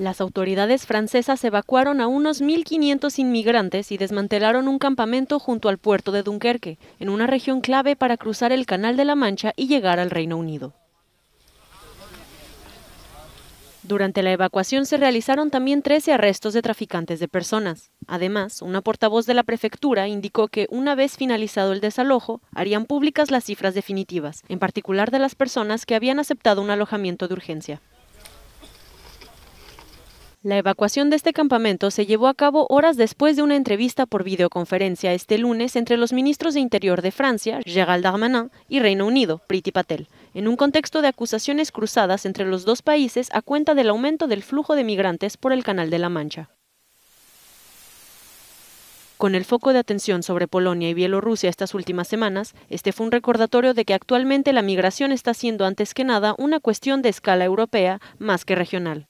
Las autoridades francesas evacuaron a unos 1.500 inmigrantes y desmantelaron un campamento junto al puerto de Dunkerque, en una región clave para cruzar el Canal de la Mancha y llegar al Reino Unido. Durante la evacuación se realizaron también 13 arrestos de traficantes de personas. Además, una portavoz de la prefectura indicó que una vez finalizado el desalojo, harían públicas las cifras definitivas, en particular de las personas que habían aceptado un alojamiento de urgencia. La evacuación de este campamento se llevó a cabo horas después de una entrevista por videoconferencia este lunes entre los ministros de Interior de Francia, Gérald Darmanin, y Reino Unido, Priti Patel, en un contexto de acusaciones cruzadas entre los dos países a cuenta del aumento del flujo de migrantes por el Canal de la Mancha. Con el foco de atención sobre Polonia y Bielorrusia estas últimas semanas, este fue un recordatorio de que actualmente la migración está siendo antes que nada una cuestión de escala europea más que regional.